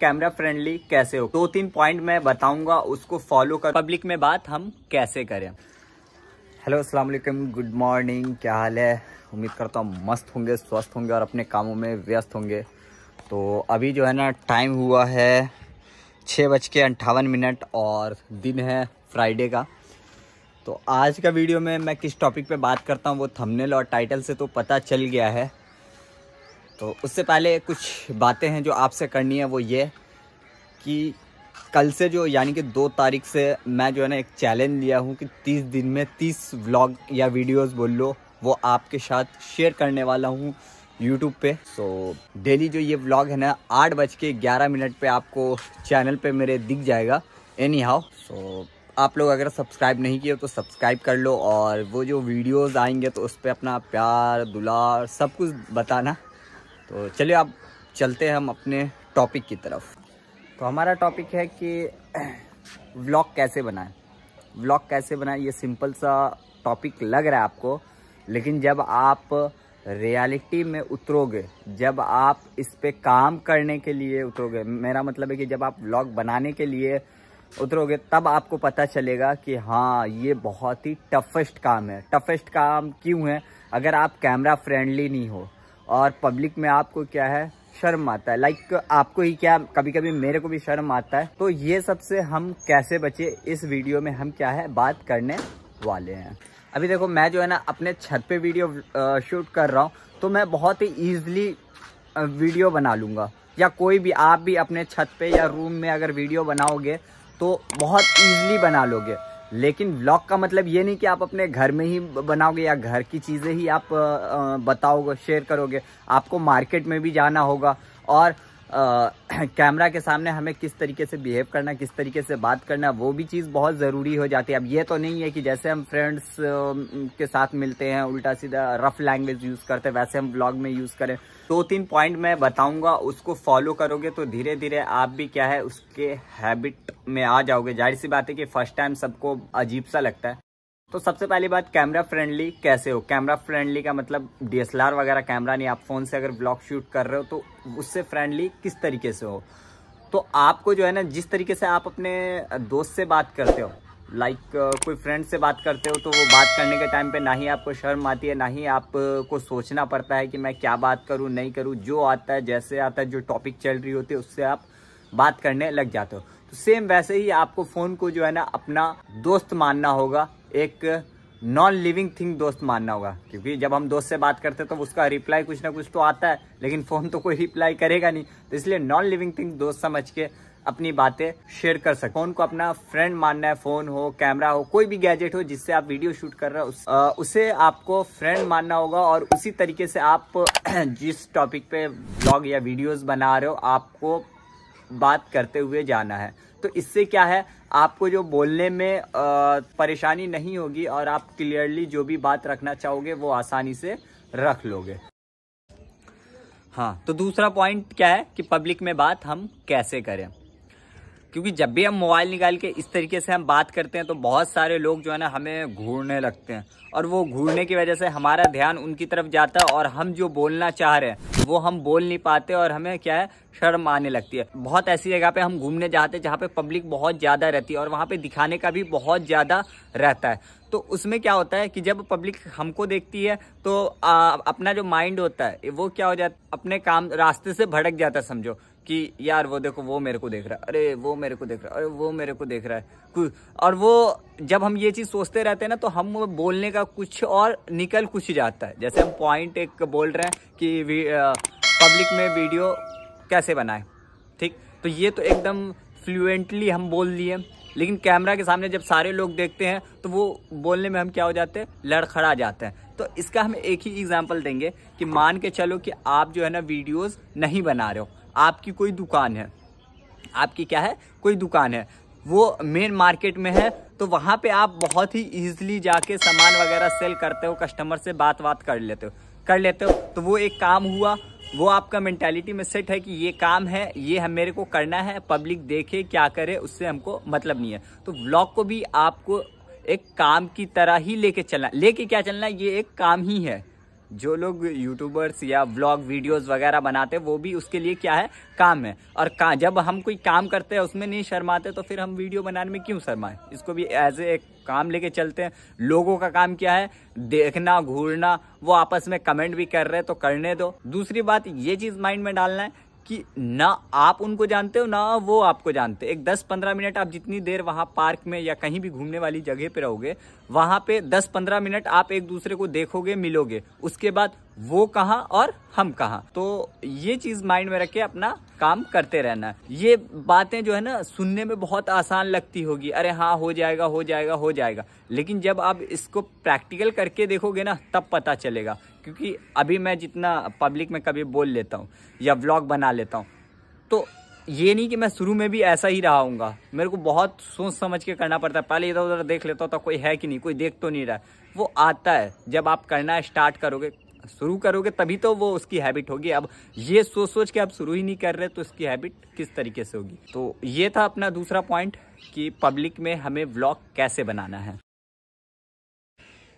camera friendly कैसे हो दो तीन पॉइंट मैं बताऊंगा उसको फॉलो कर पब्लिक में बात हम कैसे करें हेलो अस्सलाम वालेकुम गुड मॉर्निंग क्या हाल है उम्मीद करता हूँ मस्त होंगे स्वस्थ होंगे और अपने कामों में व्यस्त होंगे तो अभी जो है ना टाइम हुआ है छः बज के अंठावन मिनट और दिन है फ्राइडे का तो आज का वीडियो में मैं किस टॉपिक पे बात करता हूँ वो थंबनेल और टाइटल से तो पता चल गया है तो उससे पहले कुछ बातें हैं जो आपसे करनी है वो ये कि कल से जो यानी कि दो तारीख से मैं जो है ना एक चैलेंज लिया हूँ कि तीस दिन में तीस व्लॉग या वीडियोस बोल लो वो आपके साथ शेयर करने वाला हूँ यूट्यूब पे सो so, डेली जो ये व्लॉग है ना आठ बज के ग्यारह मिनट पर आपको चैनल पर मेरे दिख जाएगा एनी हाउ सो आप लोग अगर सब्सक्राइब नहीं किए तो सब्सक्राइब कर लो और वो जो वीडियोस आएंगे तो उस पर अपना प्यार दुलार सब कुछ बताना तो चलिए अब चलते हैं हम अपने टॉपिक की तरफ तो हमारा टॉपिक है कि व्लॉग कैसे बनाएं व्लॉग कैसे बनाएं ये सिंपल सा टॉपिक लग रहा है आपको लेकिन जब आप रियलिटी में उतरोगे जब आप इस पर काम करने के लिए उतरोगे मेरा मतलब है कि जब आप व्लॉग बनाने के लिए उतरोगे तब आपको पता चलेगा कि हाँ ये बहुत ही टफेस्ट काम है टफेस्ट काम क्यों है अगर आप कैमरा फ्रेंडली नहीं हो और पब्लिक में आपको क्या है शर्म आता है लाइक आपको ही क्या कभी कभी मेरे को भी शर्म आता है तो ये सबसे हम कैसे बचे इस वीडियो में हम क्या है बात करने वाले हैं अभी देखो मैं जो है ना अपने छत पे वीडियो शूट कर रहा हूँ तो मैं बहुत ही ईजिली वीडियो बना लूँगा या कोई भी आप भी अपने छत पे या रूम में अगर वीडियो बनाओगे तो बहुत ईजिली बना लोगे लेकिन व्लॉग का मतलब ये नहीं कि आप अपने घर में ही बनाओगे या घर की चीज़ें ही आप बताओगे शेयर करोगे आपको मार्केट में भी जाना होगा और कैमरा के सामने हमें किस तरीके से बिहेव करना किस तरीके से बात करना वो भी चीज़ बहुत ज़रूरी हो जाती है अब ये तो नहीं है कि जैसे हम फ्रेंड्स के साथ मिलते हैं उल्टा सीधा रफ़ लैंग्वेज यूज़ करते हैं वैसे हम ब्लॉग में यूज़ करें दो तीन पॉइंट मैं बताऊंगा उसको फॉलो करोगे तो धीरे धीरे आप भी क्या है उसके हैबिट में आ जाओगे जाहिर सी बात है कि फर्स्ट टाइम सबको अजीब सा लगता है तो सबसे पहली बात कैमरा फ्रेंडली कैसे हो कैमरा फ्रेंडली का मतलब डीएसएलआर वगैरह कैमरा नहीं आप फ़ोन से अगर ब्लॉग शूट कर रहे हो तो उससे फ्रेंडली किस तरीके से हो तो आपको जो है ना जिस तरीके से आप अपने दोस्त से बात करते हो लाइक like, कोई फ्रेंड से बात करते हो तो वो बात करने के टाइम पे ना ही आपको शर्म आती है ना ही आपको सोचना पड़ता है कि मैं क्या बात करूँ नहीं करूँ जो आता है जैसे आता है जो टॉपिक चल रही होती है उससे आप बात करने लग जाते हो तो सेम वैसे ही आपको फ़ोन को जो है ना अपना दोस्त मानना होगा एक नॉन लिविंग थिंग दोस्त मानना होगा क्योंकि जब हम दोस्त से बात करते हैं तो उसका रिप्लाई कुछ ना कुछ तो आता है लेकिन फ़ोन तो कोई रिप्लाई करेगा नहीं तो इसलिए नॉन लिविंग थिंग दोस्त समझ के अपनी बातें शेयर कर सकते फोन को अपना फ्रेंड मानना है फोन हो कैमरा हो कोई भी गैजेट हो जिससे आप वीडियो शूट कर रहे हो उस, उसे आपको फ्रेंड मानना होगा और उसी तरीके से आप जिस टॉपिक पे ब्लॉग या वीडियोस बना रहे हो आपको बात करते हुए जाना है तो इससे क्या है आपको जो बोलने में परेशानी नहीं होगी और आप क्लियरली जो भी बात रखना चाहोगे वो आसानी से रख लोगे हाँ तो दूसरा पॉइंट क्या है कि पब्लिक में बात हम कैसे करें क्योंकि जब भी हम मोबाइल निकाल के इस तरीके से हम बात करते हैं तो बहुत सारे लोग जो है ना हमें घूरने लगते हैं और वो घूरने की वजह से हमारा ध्यान उनकी तरफ जाता है और हम जो बोलना चाह रहे हैं वो हम बोल नहीं पाते और हमें क्या है शर्म आने लगती है बहुत ऐसी जगह पे हम घूमने जाते हैं जहाँ पे पब्लिक बहुत ज़्यादा रहती है और वहाँ पे दिखाने का भी बहुत ज़्यादा रहता है तो उसमें क्या होता है कि जब पब्लिक हमको देखती है तो आ, अपना जो माइंड होता है वो क्या हो जाता है अपने काम रास्ते से भड़क जाता है समझो कि यार वो देखो वो मेरे को देख रहा है अरे वो मेरे को देख रहा है अरे वो मेरे को देख रहा है और वो जब हम ये चीज़ सोचते रहते हैं ना तो हम बोलने का कुछ और निकल कुछ जाता है जैसे हम पॉइंट एक बोल रहे हैं कि पब्लिक में वीडियो कैसे बनाए ठीक तो ये तो एकदम फ्लुएंटली हम बोल लिए लेकिन कैमरा के सामने जब सारे लोग देखते हैं तो वो बोलने में हम क्या हो जाते हैं लड़खड़ा जाते हैं तो इसका हम एक ही एग्जाम्पल देंगे कि मान के चलो कि आप जो है ना वीडियोस नहीं बना रहे हो आपकी कोई दुकान है आपकी क्या है कोई दुकान है वो मेन मार्केट में है तो वहाँ पे आप बहुत ही ईजिली जाके सामान वगैरह सेल करते हो कस्टमर से बात बात कर लेते हो कर लेते हो तो वो एक काम हुआ वो आपका मैंटेलिटी में सेट है कि ये काम है ये हम मेरे को करना है पब्लिक देखे क्या करे उससे हमको मतलब नहीं है तो ब्लॉग को भी आपको एक काम की तरह ही लेके चलना लेके क्या चलना ये एक काम ही है जो लोग यूट्यूबर्स या व्लॉग वीडियोस वगैरह बनाते हैं वो भी उसके लिए क्या है काम है और का जब हम कोई काम करते हैं उसमें नहीं शर्माते तो फिर हम वीडियो बनाने में क्यों शर्माएं इसको भी एज ए काम लेके चलते हैं लोगों का काम क्या है देखना घूरना वो आपस में कमेंट भी कर रहे हैं तो करने दो दूसरी बात ये चीज़ माइंड में डालना है कि ना आप उनको जानते हो ना वो आपको जानते एक 10-15 मिनट आप जितनी देर वहाँ पार्क में या कहीं भी घूमने वाली जगह पे रहोगे वहाँ पे 10-15 मिनट आप एक दूसरे को देखोगे मिलोगे उसके बाद वो कहाँ और हम कहाँ तो ये चीज़ माइंड में रखे अपना काम करते रहना ये बातें जो है ना सुनने में बहुत आसान लगती होगी अरे हाँ हो जाएगा हो जाएगा हो जाएगा लेकिन जब आप इसको प्रैक्टिकल करके देखोगे ना तब पता चलेगा क्योंकि अभी मैं जितना पब्लिक में कभी बोल लेता हूँ या व्लॉग बना लेता हूँ तो ये नहीं कि मैं शुरू में भी ऐसा ही रहा हूँ मेरे को बहुत सोच समझ के करना पड़ता है पहले इधर उधर देख लेता तो कोई है कि नहीं कोई देख तो नहीं रहा वो आता है जब आप करना स्टार्ट करोगे शुरू करोगे तभी तो वो उसकी हैबिट होगी अब ये सोच सोच के आप शुरू ही नहीं कर रहे तो उसकी हैबिट किस तरीके से होगी तो ये था अपना दूसरा पॉइंट कि पब्लिक में हमें व्लॉग कैसे बनाना है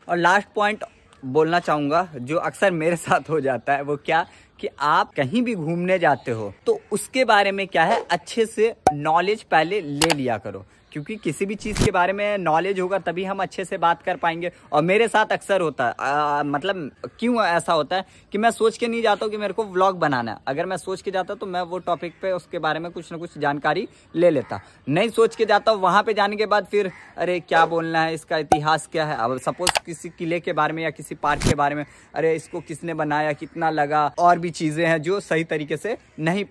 और लास्ट पॉइंट बोलना चाहूँगा जो अक्सर मेरे साथ हो जाता है वो क्या कि आप कहीं भी घूमने जाते हो तो उसके बारे में क्या है अच्छे से नॉलेज पहले ले लिया करो क्योंकि किसी भी चीज़ के बारे में नॉलेज होगा तभी हम अच्छे से बात कर पाएंगे और मेरे साथ अक्सर होता है मतलब क्यों ऐसा होता है कि मैं सोच के नहीं जाता हूँ कि मेरे को व्लॉग बनाना है अगर मैं सोच के जाता तो मैं वो टॉपिक पे उसके बारे में कुछ ना कुछ जानकारी ले लेता नहीं सोच के जाता वहाँ पर जाने के बाद फिर अरे क्या बोलना है इसका इतिहास क्या है अब सपोज किसी किले के बारे में या किसी पार्क के बारे में अरे इसको किसने बनाया कितना लगा और भी चीज़ें हैं जो सही तरीके से नहीं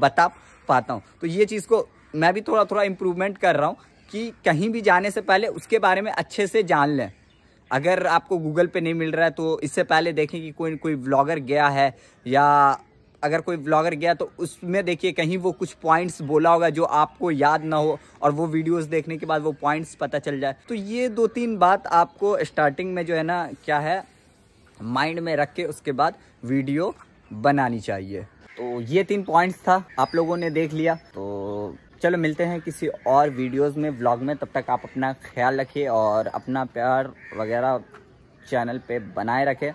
बता पाता हूँ तो ये चीज़ को मैं भी थोड़ा थोड़ा इम्प्रूवमेंट कर रहा हूँ कि कहीं भी जाने से पहले उसके बारे में अच्छे से जान लें अगर आपको गूगल पे नहीं मिल रहा है तो इससे पहले देखें कि कोई कोई ब्लॉगर गया है या अगर कोई ब्लॉगर गया तो उसमें देखिए कहीं वो कुछ पॉइंट्स बोला होगा जो आपको याद ना हो और वो वीडियोस देखने के बाद वो पॉइंट्स पता चल जाए तो ये दो तीन बात आपको स्टार्टिंग में जो है ना क्या है माइंड में रख के उसके बाद वीडियो बनानी चाहिए तो ये तीन पॉइंट्स था आप लोगों ने देख लिया तो चलो मिलते हैं किसी और वीडियोस में व्लॉग में तब तक आप अपना ख्याल रखिए और अपना प्यार वगैरह चैनल पे बनाए रखें